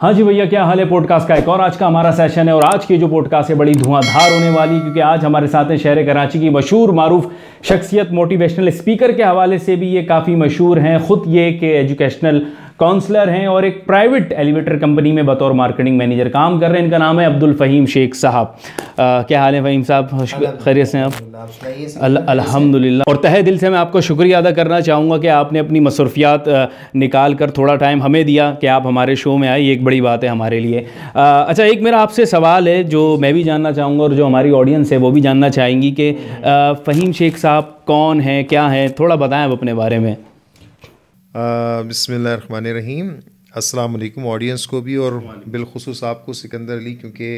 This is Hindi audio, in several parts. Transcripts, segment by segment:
हाँ जी भैया क्या हाल है पॉडकास्ट का एक और आज का हमारा सेशन है और आज की जो पॉडकास्ट है बड़ी धुआंधार होने वाली क्योंकि आज हमारे साथ हैं शहर कराची की मशहूर मारूफ शख्सियत मोटिवेशनल स्पीकर के हवाले से भी ये काफ़ी मशहूर हैं ख़ुद ये कि एजुकेशनल काउंसलर हैं और एक प्राइवेट एलिवेटर कंपनी में बतौर मार्केटिंग मैनेजर काम कर रहे हैं इनका नाम है अब्दुल फ़हीम शेख साहब क्या हाल है फ़हीम साहब खैरियत से आप अलहमदिल्ला और तह दिल से मैं आपका शुक्रिया अदा करना चाहूँगा कि आपने अपनी मसरूफियात निकाल कर थोड़ा टाइम हमें दिया कि आप हमारे शो में आए ये एक बड़ी बात है हमारे लिए अच्छा एक मेरा आपसे सवाल है जो मैं भी जानना चाहूँगा और जो हमारी ऑडियंस है वो भी जानना चाहेंगी कि फ़हीम शेख साहब कौन है क्या है थोड़ा बताएं आप अपने बारे में बसमिल रहीम असलकम ऑडियंस को भी और बिलखसूस आपको सिकंदर अली क्योंकि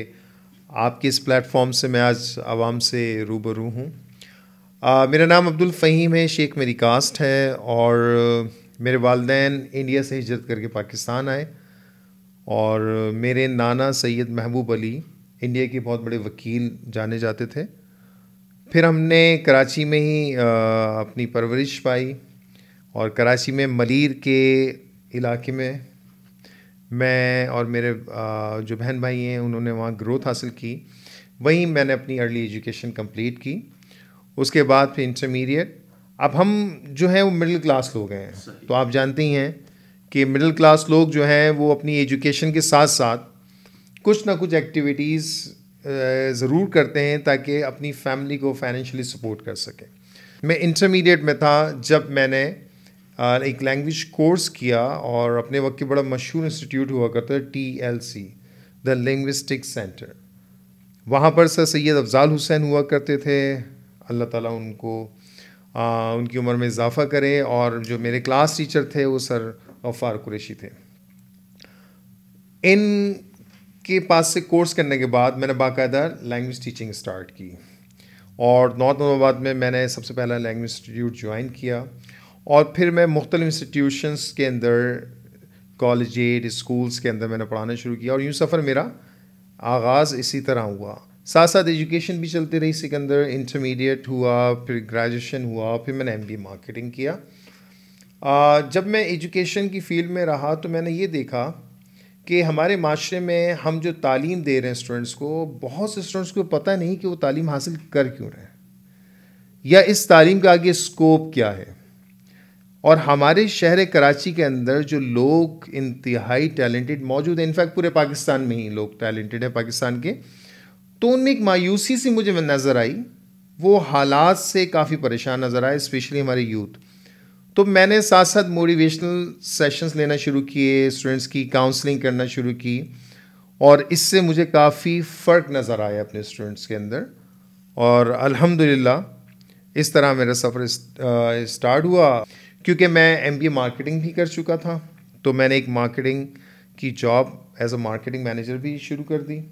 आपके इस प्लेटफॉर्म से मैं आज आवाम से रूबरू हूँ मेरा नाम अब्दुल फ़हीम है शेख मेरी कास्ट है और मेरे वालदेन इंडिया से हिजरत करके पाकिस्तान आए और मेरे नाना सैयद महबूब अली इंडिया के बहुत बड़े वकील जाने जाते थे फिर हमने कराची में ही अपनी परवरिश पाई और कराची में मलिर के इलाके में मैं और मेरे जो बहन भाई हैं उन्होंने वहाँ ग्रोथ हासिल की वहीं मैंने अपनी अर्ली एजुकेशन कंप्लीट की उसके बाद फिर इंटरमीडिएट अब हम जो हैं वो मिडिल क्लास लोग हैं तो आप जानते ही हैं कि मिडिल क्लास लोग जो हैं वो अपनी एजुकेशन के साथ साथ कुछ ना कुछ एक्टिविटीज़ ज़रूर करते हैं ताकि अपनी फैमिली को फाइनेंशियली सपोर्ट कर सकें मैं इंटरमीडिएट में था जब मैंने एक लैंग्वेज कोर्स किया और अपने वक्त के बड़ा मशहूर इंस्टीट्यूट हुआ करता है T L C the linguistic centre वहाँ पर सर सैद अफजाल हुसैन हुआ करते थे अल्लाह ताला उनको आ, उनकी उम्र में इजाफ़ा करे और जो मेरे क्लास टीचर थे वो सर गफ़ार कुरेशी थे इन के पास से कोर्स करने के बाद मैंने बाकायदा लैंग्वेज टीचिंग स्टार्ट की और नॉर्थ नवाबाद में मैंने सबसे पहला लैंग्वेज इंस्टीट्यूट ज्वाइन किया और फिर मैं मुख्तल इंस्टीट्यूशंस के अंदर कॉलेज स्कूल्स के अंदर मैंने पढ़ाना शुरू किया और यूँ सफ़र मेरा आगाज़ इसी तरह हुआ साथ साथ एजुकेशन भी चलती रही सिकंदर इंटरमीडिएट हुआ फिर ग्रेजुएशन हुआ फिर मैंने एमबीए मार्केटिंग किया आ, जब मैं एजुकेशन की फील्ड में रहा तो मैंने ये देखा कि हमारे माशरे में हम जो तालीम दे रहे हैं स्टूडेंट्स को बहुत से स्टूडेंट्स को पता नहीं कि वो तालीम हासिल कर क्यों रहे हैं या इस तालीम का आगे स्कोप क्या है और हमारे शहर कराची के अंदर जो लोग इंतहाई टैलेंटेड मौजूद हैं इनफैक्ट पूरे पाकिस्तान में ही लोग टैलेंटेड हैं पाकिस्तान के तो उनमें एक मायूसी सी मुझे नज़र आई वो हालात से काफ़ी परेशान नज़र आए स्पेशली हमारे यूथ तो मैंने साथ साथ मोटिवेशनल सेशंस लेना शुरू किए स्टूडेंट्स की काउंसलिंग करना शुरू की और इससे मुझे काफ़ी फ़र्क नज़र आया अपने स्टूडेंट्स के अंदर और अलहमदिल्ला इस तरह मेरा सफ़र स्टार्ट हुआ क्योंकि मैं एम मार्केटिंग भी कर चुका था तो मैंने एक मार्केटिंग की job as a marketing manager भी शुरू कर दी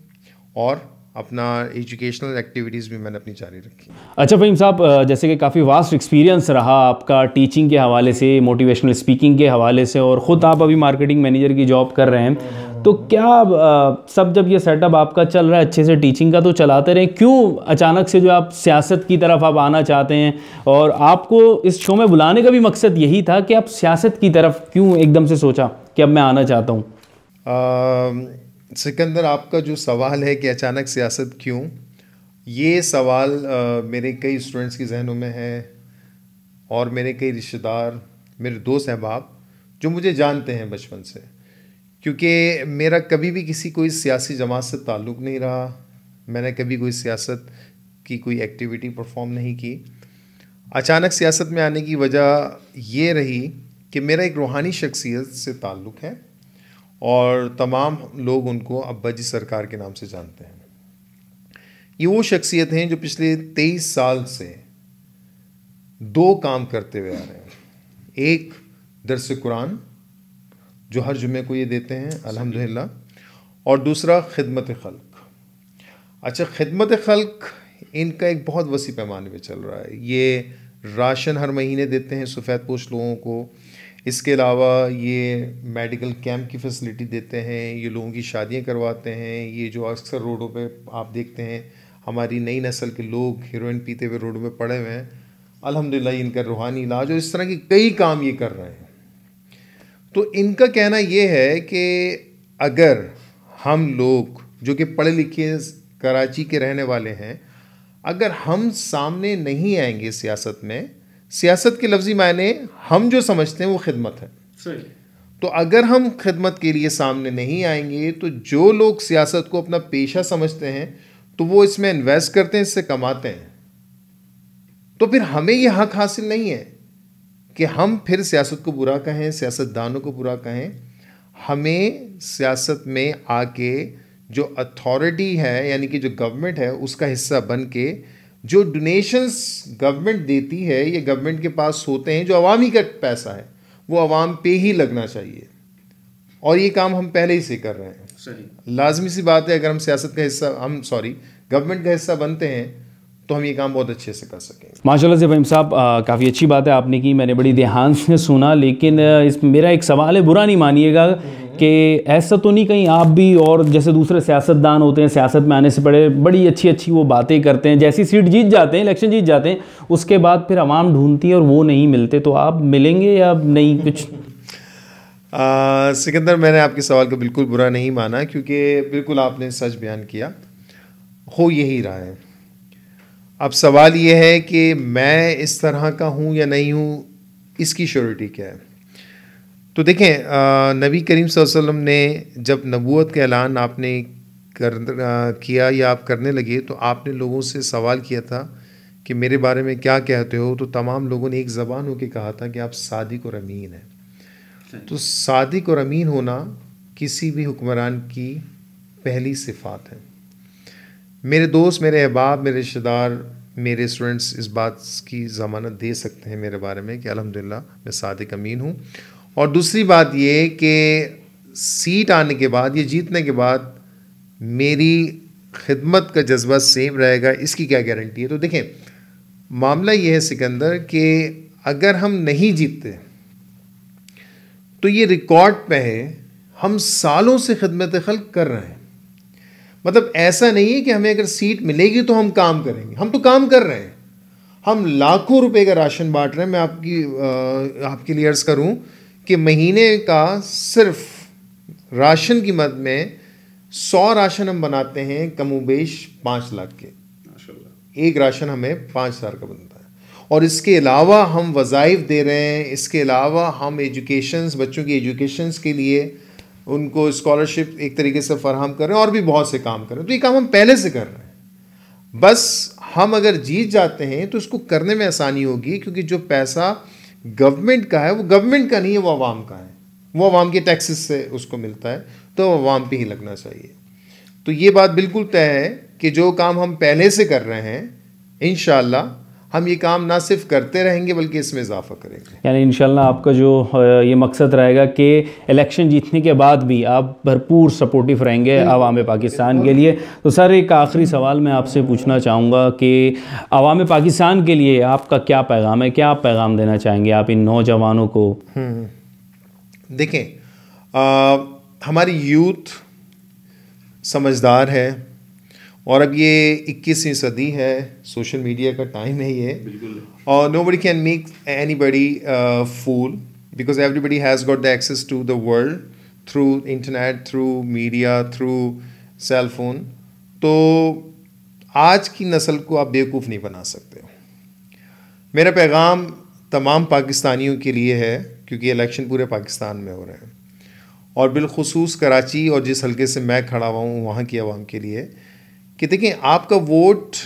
और अपना एजुकेशनल एक्टिविटीज़ भी मैंने अपनी जारी रखी अच्छा फहीम साहब जैसे कि काफ़ी वास्ट एक्सपीरियंस रहा आपका टीचिंग के हवाले से मोटिवेशनल स्पीकिंग के हवाले से और ख़ुद आप अभी मार्केटिंग मैनेजर की जॉब कर रहे हैं तो क्या आ, सब जब ये सेटअप आपका चल रहा है अच्छे से टीचिंग का तो चलाते रहें क्यों अचानक से जो आप सियासत की तरफ आप आना चाहते हैं और आपको इस शो में बुलाने का भी मकसद यही था कि आप सियासत की तरफ क्यों एकदम से सोचा कि अब मैं आना चाहता हूँ सिकंदर आपका जो सवाल है कि अचानक सियासत क्यों ये सवाल आ, मेरे कई स्टूडेंट्स के जहनों में है और मेरे कई रिश्तेदार मेरे दोस्त अहबाब जो मुझे जानते हैं बचपन से क्योंकि मेरा कभी भी किसी कोई सियासी जमात से ताल्लुक़ नहीं रहा मैंने कभी कोई सियासत की कोई एक्टिविटी परफॉर्म नहीं की अचानक सियासत में आने की वजह ये रही कि मेरा एक रूहानी शख्सियत से ताल्लुक़ है और तमाम लोग उनको अब्बा जी सरकार के नाम से जानते हैं ये वो शख्सियत हैं जो पिछले तेईस साल से दो काम करते हुए आ रहे हैं एक दरस कुरान जो हर जुमे को ये देते हैं अल्हम्दुलिल्लाह और दूसरा खिदमत खल्क अच्छा खिदमत खल्क इनका एक बहुत वसी पैमाने पे चल रहा है ये राशन हर महीने देते हैं सफ़ेद पोष लोगों को इसके अलावा ये मेडिकल कैंप की फैसिलिटी देते हैं ये लोगों की शादियां करवाते हैं ये जो अक्सर रोडों पे आप देखते हैं हमारी नई नस्ल के लोग हीरोइन पीते हुए रोडों पे पड़े हुए हैं अलहमदिल्ला इनका रूहानी इलाज और इस तरह के कई काम ये कर रहे हैं तो इनका कहना ये है कि अगर हम लोग जो कि पढ़े लिखे कराची के रहने वाले हैं अगर हम सामने नहीं आएंगे सियासत में सियासत के लफ्ज़ी मायने हम जो समझते हैं वो खिदमत है तो अगर हम खिदमत के लिए सामने नहीं आएंगे तो जो लोग सियासत को अपना पेशा समझते हैं तो वो इसमें इन्वेस्ट करते हैं इससे कमाते हैं तो फिर हमें ये हक हासिल नहीं है कि हम फिर सियासत को बुरा कहें सियासतदानों को बुरा कहें हमें सियासत में आके जो अथॉरिटी है यानी कि जो गवर्नमेंट है उसका हिस्सा बन के जो डोनेशंस गवर्नमेंट देती है ये गवर्नमेंट के पास होते हैं जो अवामी का पैसा है वो अवाम पे ही लगना चाहिए और ये काम हम पहले ही से कर रहे हैं सही लाजमी सी बात है अगर हम सियासत का हिस्सा हम सॉरी गवर्नमेंट का हिस्सा बनते हैं तो हम ये काम बहुत अच्छे से कर सकें माशाल्लाह से भाई साहब काफ़ी अच्छी बात है आपने की मैंने बड़ी ध्यान से सुना लेकिन इस मेरा एक सवाल है बुरा नहीं मानिएगा कि ऐसा तो नहीं कहीं आप भी और जैसे दूसरे सियासतदान होते हैं सियासत में आने से बड़े बड़ी अच्छी अच्छी वो बातें करते हैं जैसी सीट जीत जाते हैं इलेक्शन जीत जाते हैं उसके बाद फिर आवाम ढूंढती है और वो नहीं मिलते तो आप मिलेंगे या नहीं कुछ सिकंदर मैंने आपके सवाल को बिल्कुल बुरा नहीं माना क्योंकि बिल्कुल आपने सच बयान किया हो यही रहा है अब सवाल ये है कि मैं इस तरह का हूँ या नहीं हूँ इसकी श्योरिटी क्या है तो देखें नबी करीम वसल्लम ने जब नबूत का ऐलान आपने कर आ, किया या आप करने लगे तो आपने लोगों से सवाल किया था कि मेरे बारे में क्या कहते हो तो तमाम लोगों ने एक ज़बान होकर कहा था कि आप सादिक और अमीन हैं तो सादिक और अमीन होना किसी भी हुक्मरान की पहली सिफात है मेरे दोस्त मेरे अहबाब मेरे रिश्तेदार मेरे स्टूडेंट्स इस बात की ज़मानत दे सकते हैं मेरे बारे में कि अलहमदिल्ला मैं सादिक अमीन हूँ और दूसरी बात ये कि सीट आने के बाद ये जीतने के बाद मेरी खिदमत का जज्बा सेम रहेगा इसकी क्या गारंटी है तो देखें मामला ये है सिकंदर कि अगर हम नहीं जीतते तो ये रिकॉर्ड पे है हम सालों से खदमत खल कर रहे हैं मतलब ऐसा नहीं है कि हमें अगर सीट मिलेगी तो हम काम करेंगे हम तो काम कर रहे हैं हम लाखों रुपए का राशन बांट रहे हैं मैं आपकी आ, आपके लिए अर्ज़ करूं कि महीने का सिर्फ राशन की मद में सौ राशन हम बनाते हैं कमोबेश पाँच लाख के एक राशन हमें पाँच हज़ार का बनता है और इसके अलावा हम वज़ाइफ दे रहे हैं इसके अलावा हम एजुकेशंस बच्चों की एजुकेशंस के लिए उनको स्कॉलरशिप एक तरीके से फराहम कर रहे हैं और भी बहुत से काम कर रहे हैं तो ये काम हम पहले से कर रहे हैं बस हम अगर जीत जाते हैं तो उसको करने में आसानी होगी क्योंकि जो पैसा गवर्नमेंट का है वो गवर्नमेंट का नहीं है वो आवाम का है वो आवाम के टैक्सेस से उसको मिलता है तो आवाम पे ही लगना चाहिए तो ये बात बिल्कुल तय है कि जो काम हम पहले से कर रहे हैं इन हम ये काम ना सिर्फ करते रहेंगे बल्कि इसमें इजाफा करेंगे यानी इन आपका जो ये मकसद रहेगा कि इलेक्शन जीतने के बाद भी आप भरपूर सपोर्टिव रहेंगे आवाम पाकिस्तान के लिए तो सर एक आखिरी सवाल मैं आपसे पूछना चाहूँगा कि आवाम पाकिस्तान के लिए आपका क्या पैगाम है क्या आप पैगाम देना चाहेंगे आप इन नौजवानों को हम्म, हम्म। देखें आ, हमारी यूथ समझदार है और अब ये इक्कीसवीं सदी है सोशल मीडिया का टाइम है ये और nobody can make anybody fool because everybody has got the access to the world through internet through media through cell phone तो आज की नस्ल को आप बेवकूफ़ नहीं बना सकते मेरा पैगाम तमाम पाकिस्तानियों के लिए है क्योंकि इलेक्शन पूरे पाकिस्तान में हो रहे हैं और बिलखसूस कराची और जिस हल्के से मैं खड़ा हुआ हूँ वहाँ की आवाम के लिए कि देखिए आपका वोट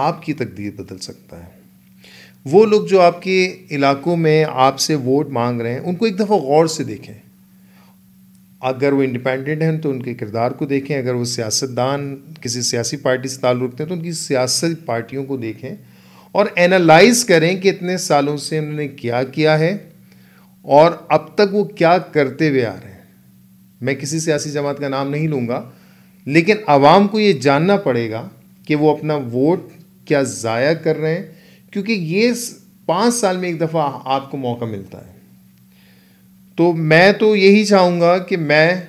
आपकी तकदीर बदल सकता है वो लोग जो आपके इलाकों में आपसे वोट मांग रहे हैं उनको एक दफ़ा गौर से देखें अगर वो इंडिपेंडेंट हैं तो उनके किरदार को देखें अगर वो सियासतदान किसी सियासी पार्टी से ताल्लुक़ रखते हैं तो उनकी सियासी पार्टियों को देखें और एनालाइज करें कि इतने सालों से उन्होंने क्या किया है और अब तक वो क्या करते हुए आ रहे हैं मैं किसी सियासी जमात का नाम नहीं लूँगा लेकिन आवाम को ये जानना पड़ेगा कि वो अपना वोट क्या ज़ाया कर रहे हैं क्योंकि ये पाँच साल में एक दफ़ा आपको मौका मिलता है तो मैं तो यही चाहूँगा कि मैं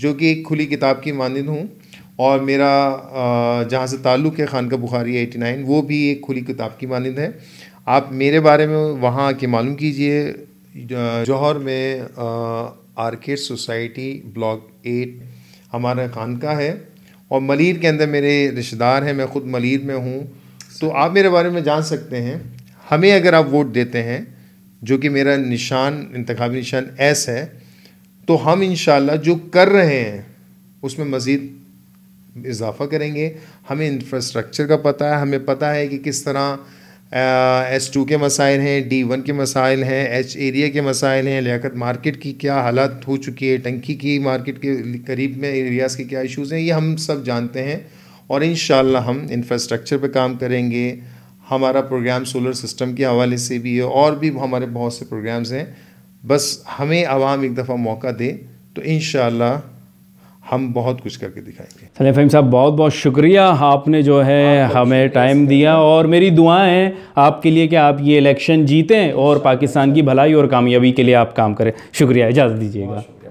जो कि एक खुली किताब की मानद हूँ और मेरा जहाँ से ताल्लुक़ है खानका बुखारी एटी नाइन वो भी एक खुली किताब की मानद है आप मेरे बारे में वहाँ आके मालूम कीजिए जौहर में आर्किड सोसाइटी ब्लॉक एट हमारा खानका है और मलिर के अंदर मेरे रिश्तेदार हैं मैं ख़ुद मलिर में हूँ तो आप मेरे बारे में जान सकते हैं हमें अगर आप वोट देते हैं जो कि मेरा निशान इंतबी निशान एस है तो हम इन जो कर रहे हैं उसमें मज़ीद इजाफा करेंगे हमें इंफ्रास्ट्रक्चर का पता है हमें पता है कि किस तरह एस टू के मसाइल हैं डी वन के मसाइल हैं एच एरिया के मसाइल हैं लियाकत मार्केट की क्या हालात हो चुकी है टंकी की मार्केट के करीब में एरियाज़ के क्या इश्यूज़ हैं ये हम सब जानते हैं और इन हम इंफ्रास्ट्रक्चर पर काम करेंगे हमारा प्रोग्राम सोलर सिस्टम के हवाले से भी है और भी हमारे बहुत से प्रोग्राम्स हैं बस हमें आवाम एक दफ़ा मौका दे तो इन हम बहुत कुछ करके दिखाएंगे सलीम फहीम साहब बहुत बहुत शुक्रिया आपने जो है हमें टाइम दिया और मेरी दुआएं हैं आपके लिए कि आप ये इलेक्शन जीतें और पाकिस्तान की भलाई और कामयाबी के लिए आप काम करें शुक्रिया इजाज़त दीजिएगा